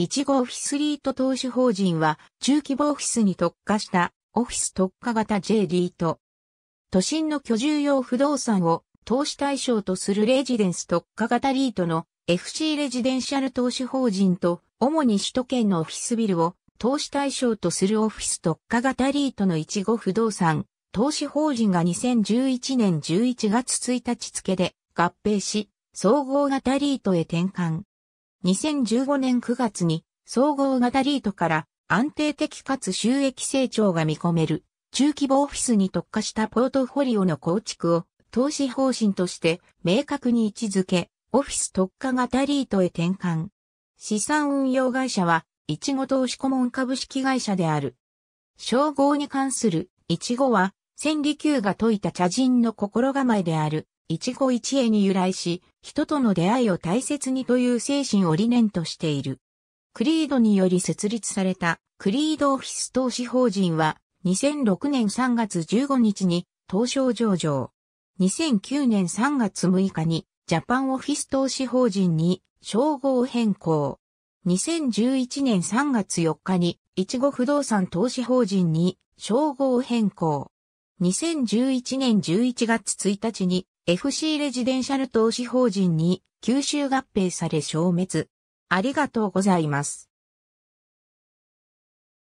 1号オフィスリート投資法人は中規模オフィスに特化したオフィス特化型 J リート。都心の居住用不動産を投資対象とするレジデンス特化型リートの FC レジデンシャル投資法人と主に首都圏のオフィスビルを投資対象とするオフィス特化型リートの1号不動産投資法人が2011年11月1日付で合併し、総合型リートへ転換。2015年9月に総合型リートから安定的かつ収益成長が見込める中規模オフィスに特化したポートフォリオの構築を投資方針として明確に位置づけ、オフィス特化型リートへ転換。資産運用会社は、いちご投資顧問株式会社である。称号に関する、いちごは、千里休が説いた茶人の心構えである。一期一会に由来し、人との出会いを大切にという精神を理念としている。クリードにより設立されたクリードオフィス投資法人は2006年3月15日に東証上場。2009年3月6日にジャパンオフィス投資法人に称号変更。2011年3月4日に、いちご不動産投資法人に称号変更。2011年11月1日に、FC レジデンシャル投資法人に吸収合併され消滅。ありがとうございます。